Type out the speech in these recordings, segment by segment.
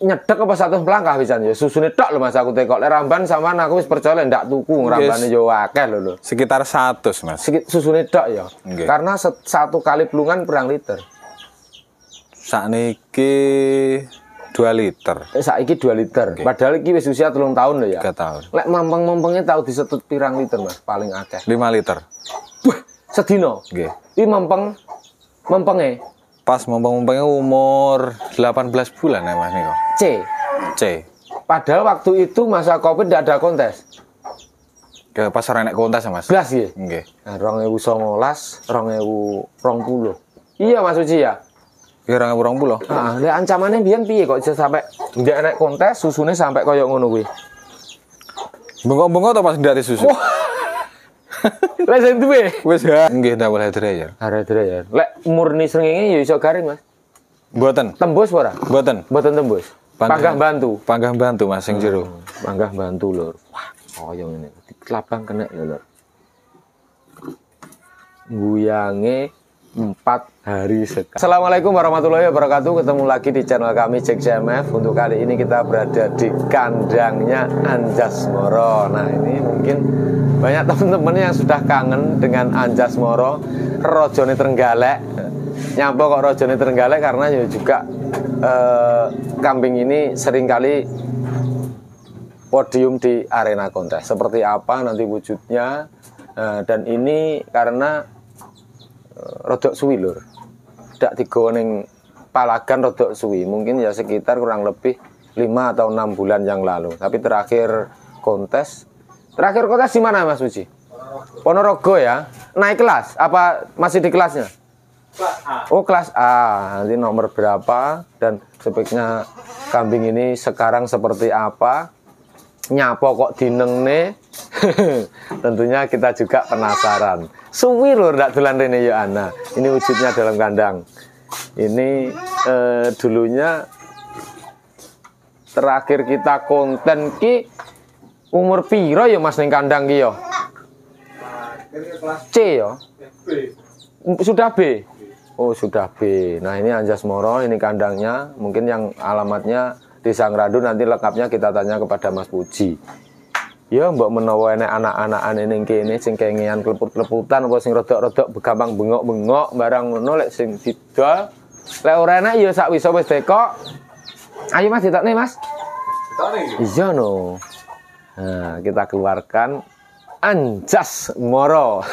nyedek apa satu langkah bisa ya susune tok lho Mas aku tekok lek ramban sama aku wis percaya ndak tuku rambane yo akeh loh lho sekitar satu Mas Sekit, ya okay. karena satu kali pelungan perang liter sakniki 2 liter eh, saiki 2 liter okay. padahal iki wis usia 3 tahun lho ya 3 tahun lek mampeng-mampenge tau disetut pirang liter Mas paling akeh 5 liter Wah, sedino nggih okay. iki mampeng Pas mumpung-mumpungnya umur 18 bulan ya Mas Niko? C. C. Padahal waktu itu masa COVID tidak ada kontes. Ke pasar enak kontes ya Mas? Belas ya? Nggih. Nah, rong songolas, rong ewu Iya Mas Uci ya? Iya rongewu ewu ah dia ancamannya biar piye kok bisa sampai tidak enak kontes, susunya sampai koyok ngono kuwi. Bengok-bengok atau pas ndak susu? Oh. Lek sing duwe. Wis ha. Nggih ndawul hidrayer. Hidrayer. Lek murni srengenge ya iso garing, Mas. Mboten. Tembus ora? Mboten. Mboten tembus. Panggah bantu. Panggah bantu Mas sing jero. Hmm, panggah bantu, Lur. Wah, koyo ngene. lapang kena ya, Lur. Guyange empat hari sekali. Assalamualaikum warahmatullahi wabarakatuh. Ketemu lagi di channel kami Cek CMF. Untuk kali ini kita berada di kandangnya Anjas Moro. Nah ini mungkin banyak teman-teman yang sudah kangen dengan Anjas Moro, Rojone Trenggalek. Nyampe kok Rojone Trenggalek karena ya juga eh, kambing ini seringkali podium di arena kontes. Seperti apa nanti wujudnya? Eh, dan ini karena rodok suwi lur. Tidak tiga ning Palagan rodok suwi, mungkin ya sekitar kurang lebih 5 atau 6 bulan yang lalu. Tapi terakhir kontes Terakhir kontes di mana Mas Uji? Ponorogo ya. Naik kelas apa masih di kelasnya? Kelas A. Oh, kelas A. Nanti nomor berapa dan sebaiknya kambing ini sekarang seperti apa? Nyapo kok dinengne? Tentunya kita juga penasaran. Suwi lho ndak dolan rene yo ya, ana. Ini wujudnya dalam kandang. Ini eh, dulunya terakhir kita konten ki umur piro ya Mas ning kandang ki yo? Ya? C yo. Ya? Sudah B. Oh, sudah B. Nah, ini Anjas Moro, ini kandangnya. Mungkin yang alamatnya di Sangradu nanti lengkapnya kita tanya kepada Mas Puji ya mbok menawa ini anak aneh yang kene sing kengian kleput-kleputan apa sing rodok-rodok gampang bengok-bengok barang ngono lek sing didol lek ora enak ya sak wis wis ayo Mas nih Mas iya no nah kita keluarkan anjas moro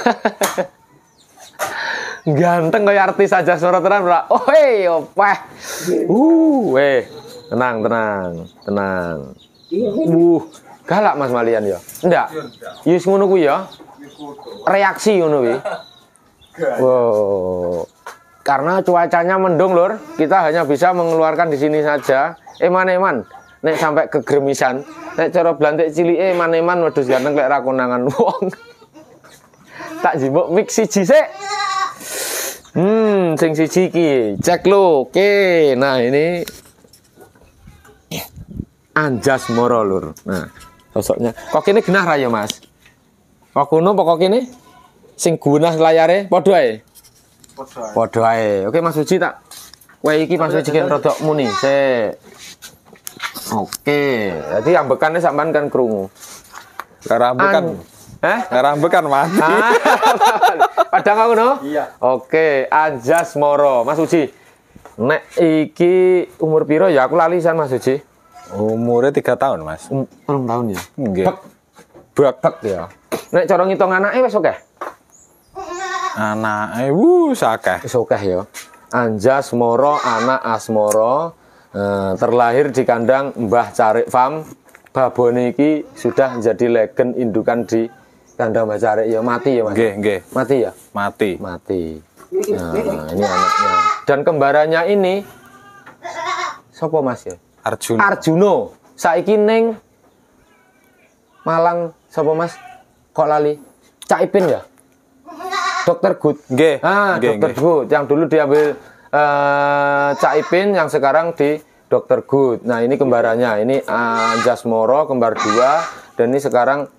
ganteng kayak artis aja suara bro Oh, oi opah uh weh tenang tenang tenang iya, uh Galak Mas Malian ya? Enggak. Iya, Yus ngono ku ya. Reaksi ngono wi Wow. Karena cuacanya mendung lor, kita hanya bisa mengeluarkan di sini saja. Eman-eman, nek sampai kegremisan, nek cara blantek cilik eh, eman-eman wedus ganteng lek ra konangan wong. tak jimbok mix siji sik. Hmm, sing siji iki. Cek lo. Oke. Nah, ini Anjas Moro lur. Nah, sosoknya kok ini genah raya mas kok kuno pokok ini sing guna layare podo ae oke mas Uji tak wah iki mas Uji kan rodok muni se oke jadi yang bekannya sampan kan karena Karambekan. Anu. Eh? Karambekan mas. Ah, padang aku no? Iya. Oke, Anjas Moro. Mas Uji. Nek iki umur piro ya aku lalisan Mas Uji? Umurnya tiga tahun mas. Um, tahun ya. Enggak. Bek. bak ya. Nek corong hitung anaknya besok ya. eh, wuh sakeh. Sakeh ya. Anjas Moro, anak Asmoro, eh, terlahir di kandang Mbah Carik Farm. Babone iki sudah menjadi legend indukan di kandang Mbah Carik ya mati ya mas. enggak. nggih. Mati ya? Mati. Mati. Nah, ini anaknya. Dan kembarannya ini Sopo Mas ya? Arjuno. Arjuno. Saiki ning Malang sapa Mas? Kok lali? Cak Ipin ya? Dokter Good. Nggih. Ah, Nge, Dokter Good yang dulu diambil uh, Cak Ipin yang sekarang di Dokter Good. Nah, ini kembarannya. Ini eh, Anjas uh, Moro kembar dua dan ini sekarang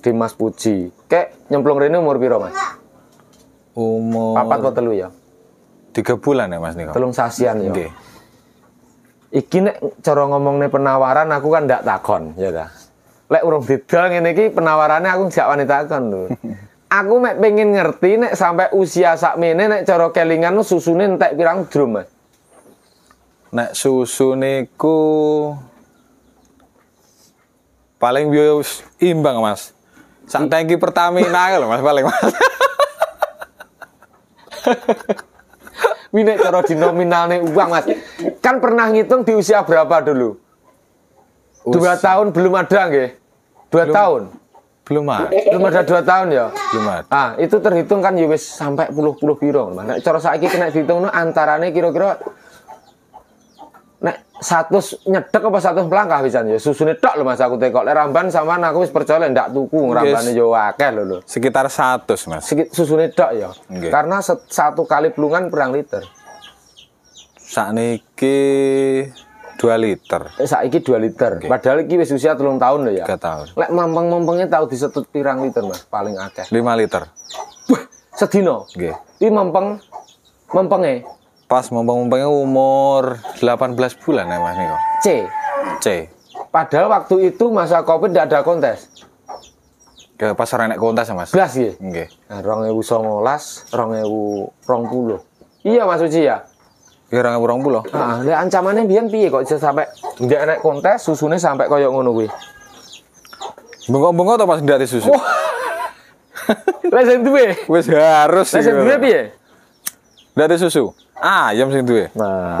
di Mas Puji. Kek nyemplung rene umur piro, Mas? Umur Papat atau telu ya? Tiga bulan ya Mas Niko. Telung sasian ya. Nggih iki nek cara nih penawaran aku kan ndak takon ya ta. Lek urung didol ngene iki penawarannya aku gak wani takon lho. aku mek pengen ngerti nek sampai usia sakmene nek cara kelingan susune entek pirang drum. Mas. Nek susu niku paling bius imbang Mas. Sak tangki Pertamina lho Mas paling Mas. Ini cara di nominalnya uang mas. Kan pernah ngitung di usia berapa dulu? Usia. Dua tahun belum ada nggih? Dua belum, tahun? Belum ada. Belum ada dua tahun ya? Belum ada. Ah, itu terhitung kan ya wis sampai puluh-puluh piro. Nah, cara saiki kena dihitung no, antarane kira-kira nek satu nyedek apa satu melangkah bisa susu ya, susune tok lho Mas aku tekok lek ramban sama aku wis percaya ndak tuku rambane jawa akeh loh. lho sekitar satu Mas Sekit, susune tok ya okay. karena satu kali pelungan perang liter ini dua liter eh, saiki dua liter okay. padahal ini wis usia 3 tahun loh ya 3 tahun lek mampeng tahu di disetut pirang liter Mas paling akeh Lima liter Wah, sedino. nggih okay. iki mampeng mampenge Pas mumpung-mumpungnya umur 18 bulan ya Mas Niko? C. C. Padahal waktu itu masa COVID tidak ada kontes. Ke pasar enak kontes ya Mas? Belas ya? Nggih. Nah, rong ewu songolas, rong ewu rong Iya Mas Uci ya? Iya rong ewu rong puluh. Nah, ancamannya biar piye kok bisa sampai tidak enak kontes, susunya sampai koyok ngono kuwi. Bengok-bengok atau pas ndak susu? Wah. Lesen duwe. Wes harus. Lesen duwe piye? dari susu ayam sing duwe nah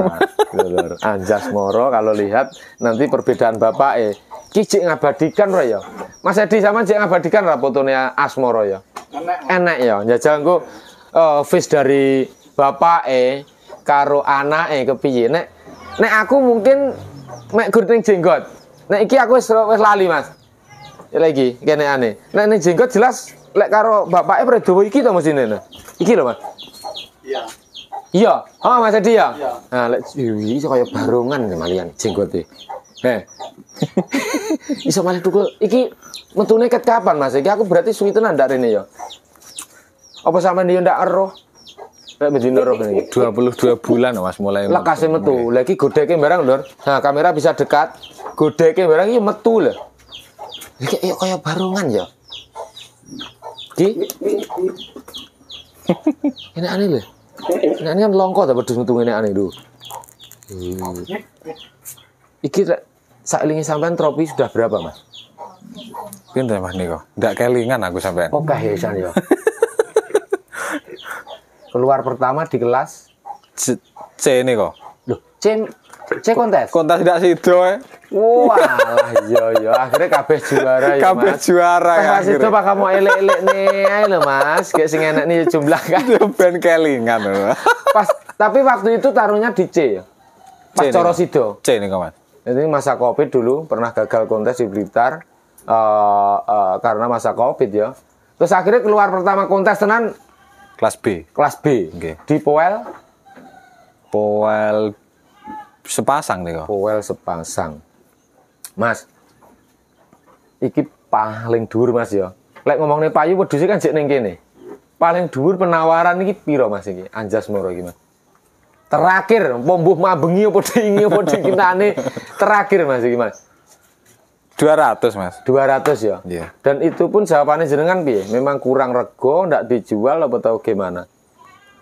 lur anjas ah, moro kalau lihat nanti perbedaan bapak eh kicik ngabadikan ora ya Mas Edi sama cicik ngabadikan ra fotone Asmoro ya enak ya, ya jajal engko uh, e, face dari bapak eh karo anak eh kepiye nek nek aku mungkin mek gurning jenggot nek iki aku wis wis lali Mas ya, lagi kene aneh nek nek jenggot jelas lek karo bapak bapaknya e predowo iki to nek. iki lho Mas Iya. Oh, Mas Edi ya? Iya. Nah, lek iki iso kaya barongan malian jenggote. Heh. iso malah tukul iki metune ket kapan Mas? Iki aku berarti tenan ndak rene ya. Apa sampean yo ndak eroh? Lek bedino eroh ngene. 22 bulan Mas mulai. Lek metu. Lek iki godheke barang, Lur. Nah, kamera bisa dekat. Godheke barang iki metu lho. Iki kaya, kaya barongan ya. Ki? ini aneh lho. Ini kan longko ta pedus aneh itu. ane lho. Iki hmm. saklinge sampean tropi sudah berapa, Mas? Piye ndek Mas Niko? Ndak kelingan aku sampean. Oke oh, ya Isan Keluar pertama di kelas C, C ini kok. Loh, C Cek kontes. Kontes tidak sido. Wah, yo yo akhirnya kabeh juara ya, juara ya. Mas itu pak kamu elek-elek nih, ayo Mas, kayak sing enak nih jumlah kan. Yo ben kelingan lho. Pas tapi waktu itu taruhnya di C ya. Pas C coro sido. C nih kawan. Ini masa Covid dulu pernah gagal kontes di Blitar uh, karena masa Covid ya. Terus akhirnya keluar pertama kontes tenan kelas B. Kelas B. Okay. Di Poel Poel sepasang nih kok. Powell sepasang. Mas, iki paling dur Mas ya. Lek ngomongnya payu wedhus kan jadi nengke nih, Paling dur penawaran ini piro Mas ini, Anjas moro iki Mas. Terakhir pombuh mabengi apa dingi apa tani. terakhir Mas ini Mas. ratus Mas. dua ratus ya. Yeah. Dan itu pun jawabannya jenengan bi, Memang kurang rego ndak dijual apa tahu gimana?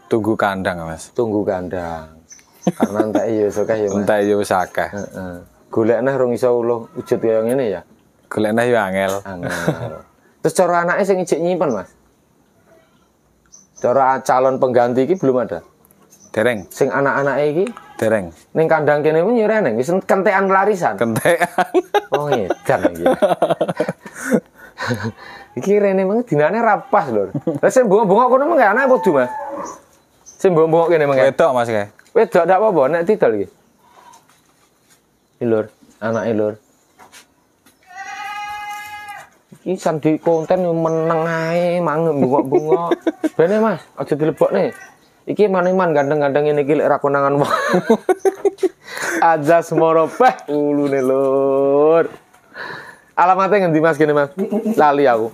Tunggu kandang Mas. Tunggu kandang. Karena entah iya suka ya. entah iya wis akeh. Heeh. rong rung iso uluh wujud kaya ngene ya. Golekne ya angel. Angel. Terus cara anaknya sing ijik nyimpen, Mas. Cara calon pengganti iki belum ada. Dereng. Sing anak anak iki dereng. Ning kandang kene pun nyireh neng, wis kentekan larisan. Kentekan. oh ngedan iki. iki rene mengko dinane rapas lho. Lah sing bengok-bengok kono mengko anak podo Mas. Sing bengok-bengok kene mengko. Wedok Mas kayak. Wedok ndak apa-apa nek tidol iki. Ilur, anak ilur. Iki di konten meneng ae mangem bunga-bunga. Bene Mas, aja dilebokne. Iki maneman gandeng-gandeng ini gilek rakunangan konangan wong. Aja semoro peh ulune lur. Alamatnya ngendi Mas gini Mas? Lali aku.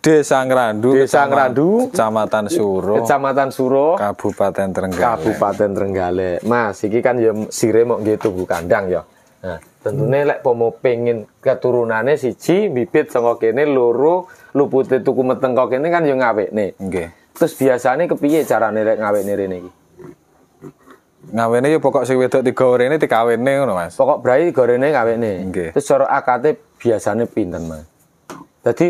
Desa Ngrandu, Desa Ngrandu, Kecamatan Suro, Kecamatan Suro, Kabupaten Trenggalek. Kabupaten Trenggalek. Mas, iki kan ya sire mok gitu Bu Kandang ya. Nah, tentunya lek pomo pengin keturunannya siji bibit saka kene loro lupute tuku meteng kok kene kan ya ngawekne. Nggih. Terus biasanya kepiye carane lek ngawekne rene iki? ngawene ya pokok sing wedok tiga rene dikawene ngono Mas. Pokok brai tiga rene ngawene. oke, Terus cara akate biasane pinten Mas? Dadi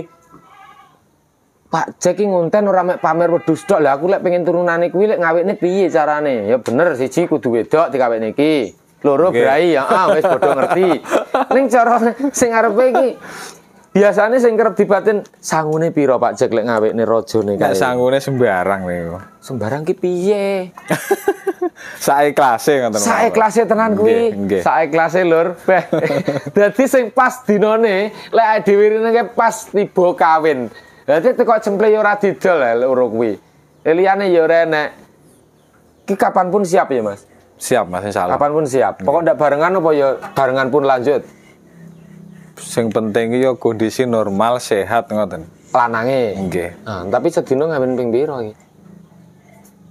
Pak Jack ngonten ora mek pamer wedhus tok. Lah aku lek pengen turunane kuwi lek ngawekne piye carane? Ya bener siji kudu wedok dikawekne iki. Loro okay. berai ya ah wis bodoh ngerti. Ning cara sing arepe iki biasane sing kerep dibatin sangune piro Pak Jack lek ngawekne rajane kae. Nek sangune sembarang kok. Sembarang ki piye? Saikhlase ngoten. klase tenan kuwi. klase lur. Dadi sing pas dinane lek dhewe rene pas tiba kawin. Berarti teko jemple yo ya ora didol ya, loro kuwi. Liyane yo ya ora enek. Ki kapanpun siap ya, Mas. Siap, Mas, insyaallah. Kapanpun siap. Hmm. Pokok ndak barengan apa yo barengan pun lanjut. Sing penting yo kondisi normal, sehat ngoten. Lanange. Nggih. Nah, tapi sedina ngamen ping pira iki?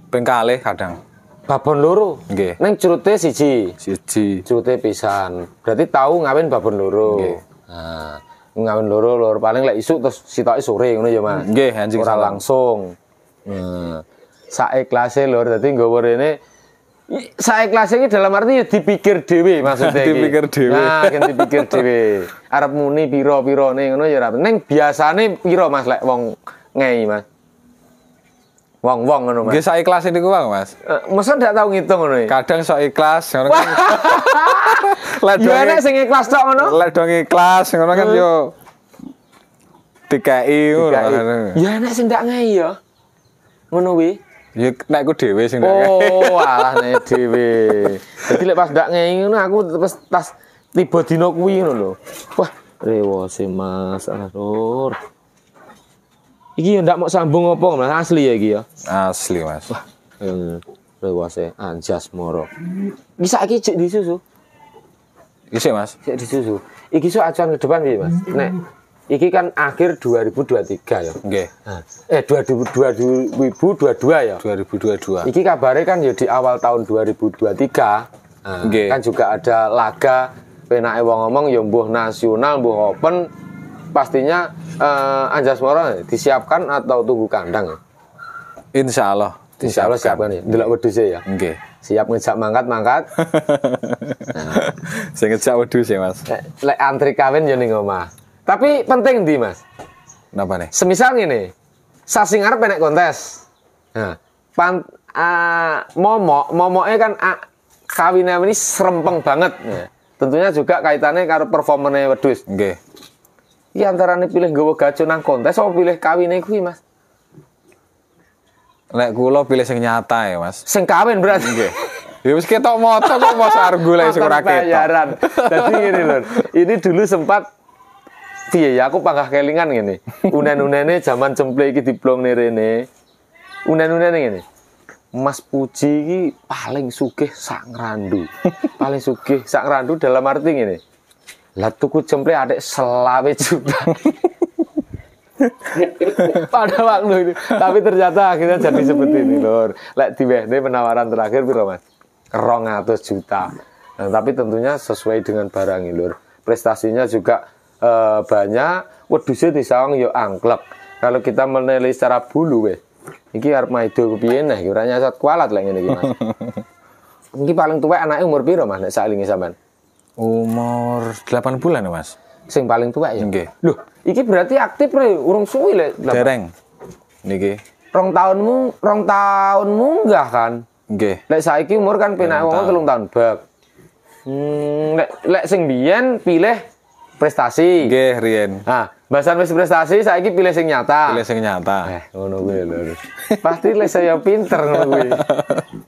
Ping kalih kadang. babon loro. Nggih. Ning crute siji. Siji. Crute pisan. Berarti tahu ngawin babon loro. Nggih. Nah, ngawin loro loro paling lek isuk terus sitoke sore ngono ya Mas. Nggih, anjing ora langsung. Nah, sae klase lho dadi nggawa rene saya kelas ini dalam arti ya dipikir dewi maksudnya dipikir dewi nah kan dipikir dewi Arab muni piro biro nih ngono ya Arab neng biasa nih piro mas lek wong ngei mas wong wong ngono mas. Gue saya ikhlas ini gue bang mas. Eh, masa tidak tau ngitung ngono. Kadang sok ikhlas. Lah dong. Gue sing ikhlas cok ngono. Lah dong ikhlas ngono kan yo. TKI ngono. Ya enak sing tidak ngai yo. Ngono wi. Ya nek ku dhewe sing ngai. Oh alah nek dhewe. Jadi lek pas ndak ngai ngono aku pas tas tiba dino kuwi ngono lho. Wah, rewose Mas Arthur. Iki ndak mau sambung apa Mas. Asli ya iki ya. Asli, Mas. Wah. Lewase hmm, anjas moro. Iki cek di susu? Iki Mas. Cek susu. Iki so acuan ke depan iki Mas? Nek iki kan akhir 2023 ya. Nggih. Okay. Eh 2022 ya. 2022. Iki kabare kan ya di awal tahun 2023. Nah, okay. kan juga ada laga penake wong ngomong ya mbuh nasional, mbuh open, pastinya uh, Moro disiapkan atau tunggu kandang? Insya Allah. Insya Allah siapkan ya. Delok wedhus e ya. Oke. Okay. Siap ngejak mangkat mangkat. nah. Saya ngejak wedhus ya, Mas. Lek, antri kawin ya ning omah. Tapi penting di, Mas. Napa nih? Semisal ngene. Sasing arep kontes. Nah, pan uh, momok, momoknya kan uh, kawinnya ini serempeng banget. Nah, tentunya juga kaitannya karo performanya wedhus. Nggih. Okay antara nih pilih gue gacu nang kontes apa pilih kawin kuwi, Mas? Lek lo pilih sing nyata ya, Mas. Sing kawin berarti. Iya, Ya wis ketok moto kok mau sargu lagi sing ora ketok. Dadi ngene lho. Ini dulu sempat Iya, ya aku panggah kelingan ngene. Unen-unene unen zaman cemple iki nih rene. Unen-unene ngene. Mas Puji paling sugih sak randu, paling sugih sak randu dalam arti ngene. Lah tuku jemple adek selawe juta. Pada waktu itu. Tapi ternyata akhirnya jadi seperti ini, lor Lek ini penawaran terakhir piro, Mas? atau juta. Nah, tapi tentunya sesuai dengan barang ini, lor Prestasinya juga e, banyak. di sawang yuk angklek. Kalau kita menilai secara bulu, weh. ini arep maido kepiye nih kurangnya saat kualat lah ini Mas. Ini paling tua anaknya umur piro, Mas, nek salingi sampean? Umur 8 bulan ya, Mas? Sing paling tua ya. Nggih. Loh, iki berarti aktif re, urung suwi le. Dereng. Niki. Rong tahunmu, rong tahunmu enggak kan? Nggih. Lek saiki umur kan penak wong telung tahun bab. Hmm, lek lek sing biyen pilih prestasi. Nggih, Rien. Nah, bahasan wis prestasi saiki pilih sing nyata. Pilih sing nyata. Eh, ngono kuwi lho. Pasti lek saya pinter ngono kuwi.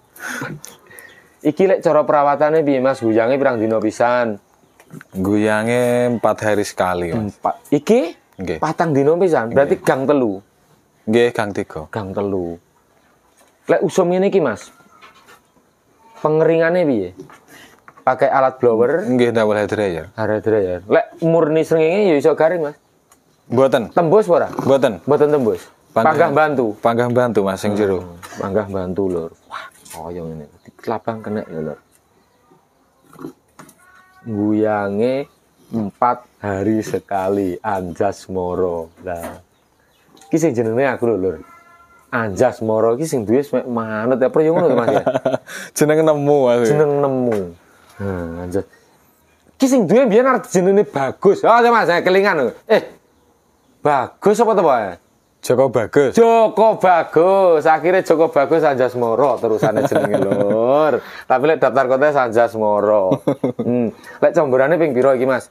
Iki lek cara perawatannya bi Mas? guyangnya pirang dino pisan? guyangnya empat hari sekali, Mas. empat Iki nggih. Patang dino pisan. Berarti gang telu. Nggih, gang tiga Gang telu. Lek usum ini ki Mas. Pengeringannya bi Pakai alat blower? Nggih, double hair dryer. Hair ah, dryer. Lek murni srengenge ya iso garing, Mas. Buatan. Tembus ora? Mboten. Mboten tembus. Panggah bantu. Panggah bantu Mas sing jero. Hmm, panggah bantu, Lur ini, di kelabang kena ya lor guyange empat hari sekali anjas moro lah kisah sing jenenge aku lho lor anjas moro ki sing duwe semek manut ya pro yo ngono Mas ya jeneng nemu jeneng nemu hmm, anjas ki sing duwe biyen arep jenenge bagus oh, ya Mas kelingan eh bagus apa to Pak Joko Bagus. Joko Bagus. Akhirnya Joko Bagus Anjas Moro terusannya jenenge lur. Tapi lek daftar kota Anjas Moro. hmm. Lek comborane ping piro iki, Mas?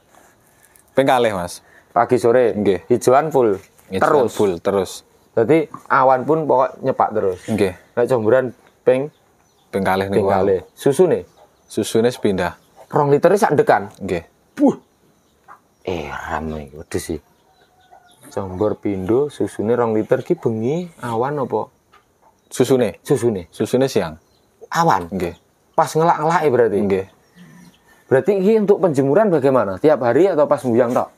Ping kalih, Mas. Pagi sore. Nggih. Hijauan full. Hijauan terus full terus. Jadi awan pun pokok nyepak terus. Nggih. Lek comboran ping ping kalih niku. Ping kalih. Susune? Susune sepindah. Rong liter sak dekan. Nggih. Buh. Eh, ramai, waduh sih. Jombor Pindo susune rong liter ki bengi awan apa? Susune. Susune. Susune siang. Awan. Nggih. Pas ngelak-ngelake berarti. Nggih. Berarti ini untuk penjemuran bagaimana? Tiap hari atau pas buyang tok?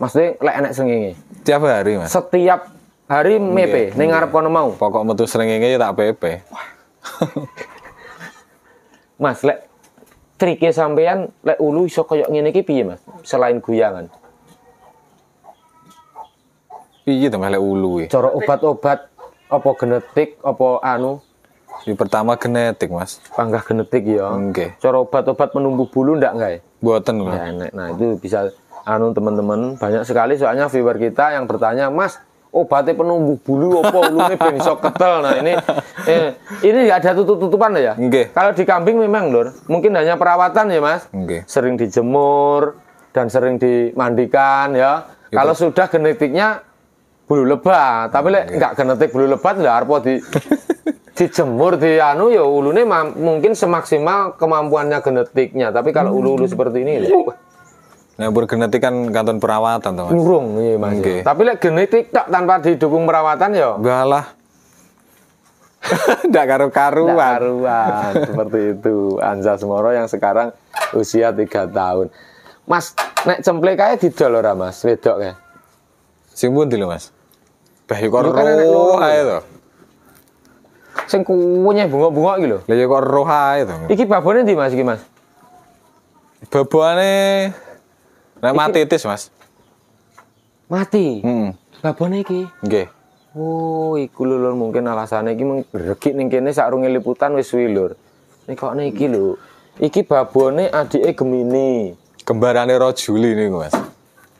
Maksudnya lek enek srengenge. Tiap hari, Mas. Setiap hari mepe nge. ning ngarep kono mau. Pokok metu srengenge ya tak pepe. mas, lek triknya sampean lek ulu iso koyok ngene iki piye, Mas? Selain guyangan piye to melek ulu iki? E? Cara obat-obat apa genetik apa anu? Yang pertama genetik, Mas. Panggah genetik ya. oke. Okay. Cara obat-obat penumbuh bulu ndak enggak ya? E? Buatan loh. Ya, enak. Nah, itu bisa anu teman-teman, banyak sekali soalnya viewer kita yang bertanya, "Mas, obatnya penumbuh bulu apa ulune ben iso ketel. Nah, ini eh, ini enggak ada tutup-tutupan ya? Okay. Kalau di kambing memang, Lur, mungkin hanya perawatan ya, Mas. Okay. Sering dijemur dan sering dimandikan ya. Gitu. Kalau sudah genetiknya bulu lebat ah, tapi lek iya. nggak genetik bulu lebat lah arpo di dijemur di anu ya ulune mungkin semaksimal kemampuannya genetiknya tapi kalau ulu-ulu hmm. seperti ini ya, Nah, bergenetik kan kantun perawatan, mas. Urung, iya mas. Okay. Ya. Tapi lek like, genetik tak tanpa didukung perawatan ya? Enggak lah. karu-karuan. karuan, seperti itu. Anza Semoro yang sekarang usia 3 tahun. Mas, nek cemplek kae didol ora, Mas? Wedok kae. Sing pundi lho, Mas? Lah ya kok kan roh ae to. Sing kuwunya bunga-bunga iki lho. Lah ya kok roh ae to. Iki babone ndi Mas iki Mas? Babone nek mati tis Mas. Mati. Heeh. Hmm. Babone iki. Nggih. Oh, iku lho mungkin alasane iki menggregik ning kene sakrunge liputan wis suwi lur. Nek kok iki lho. Iki babone adike Gemini. Kembarane Rojuli niku, Mas.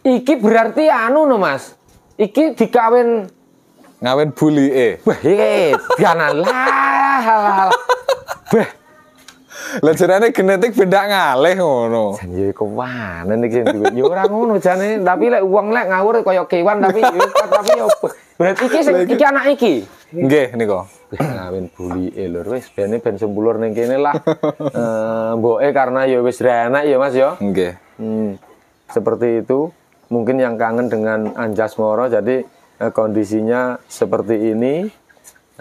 Iki berarti anu no, Mas. Iki dikawin ngawen bully e. Eh. Wah, ye, iya, jangan lah. Wah. Lah jarane genetik beda ngalih ngono. Jan ya iku wanen iki sing duwe. Ya ora ngono jane, eh. tapi lek wong lek ngawur kaya kewan tapi ya, tapi yo ya, berarti iki sing iki anak iki. Nggih nika. ngawen bully e lur wis bene ben sembulur ning kene lah. Eh karena ya wis renak ya Mas yo. Ya. Nggih. Hmm. Seperti itu mungkin yang kangen dengan Anjas Moro jadi Eh, kondisinya seperti ini.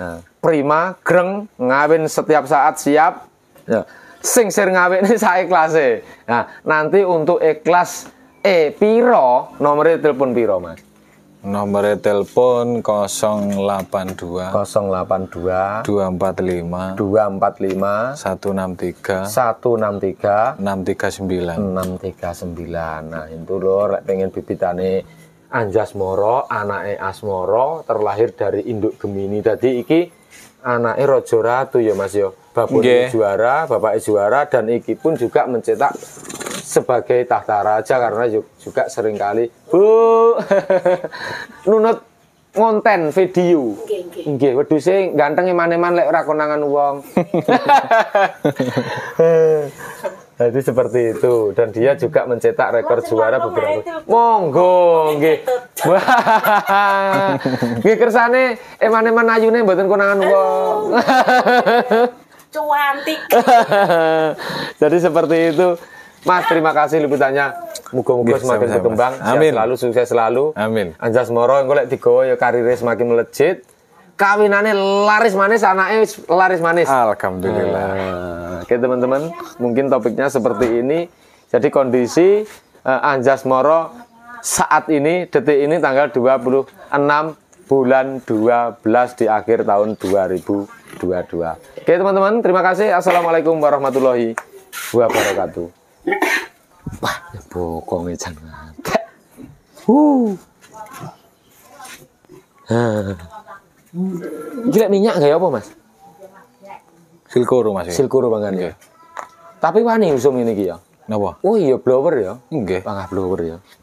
Nah, prima, greng, ngawin setiap saat siap. Ya. Sing sir ngawin ini saya kelas e. Nah, nanti untuk ikhlas E piro nomornya telepon piro mas? Nomor telepon 082 082 245 245 163 163 639 639. Nah, itu lho pengen bibitane Anjasmoro, anake Asmoro terlahir dari induk Gemini. Tadi iki anake Raja Ratu ya Mas yo. Ya. Bapaknya juara, bapaknya juara dan iki pun juga mencetak sebagai tahta raja karena juga seringkali Bu nunut ngonten video. Nggih, wedhuse ganteng eman-eman lek ora konangan wong. Jadi nah, seperti itu dan dia juga mencetak rekor juara beberapa. Monggo nggih. Wah. Nggih kersane eman-eman ayune mboten konangan wong. Cuantik. Jadi seperti itu. Mas, terima kasih liputannya. Muga-muga semakin berkembang, Amin. selalu sukses selalu. Amin. Anjas Moro engko lek digawa ya semakin melejit kawinannya laris manis anaknya laris manis alhamdulillah hmm. oke teman-teman mungkin topiknya seperti ini jadi kondisi uh, eh, Anjas Moro saat ini detik ini tanggal 26 bulan 12 di akhir tahun 2022 oke teman-teman terima kasih assalamualaikum warahmatullahi wabarakatuh wah ya bokongnya jangan uh. Jelek minyak gak ya apa, Mas? Silkuro, Mas. Silkuro pangan ya. Tapi wani usum ini ki ya. Napa? Oh iya blower ya. Nggih. Pangah blower ya.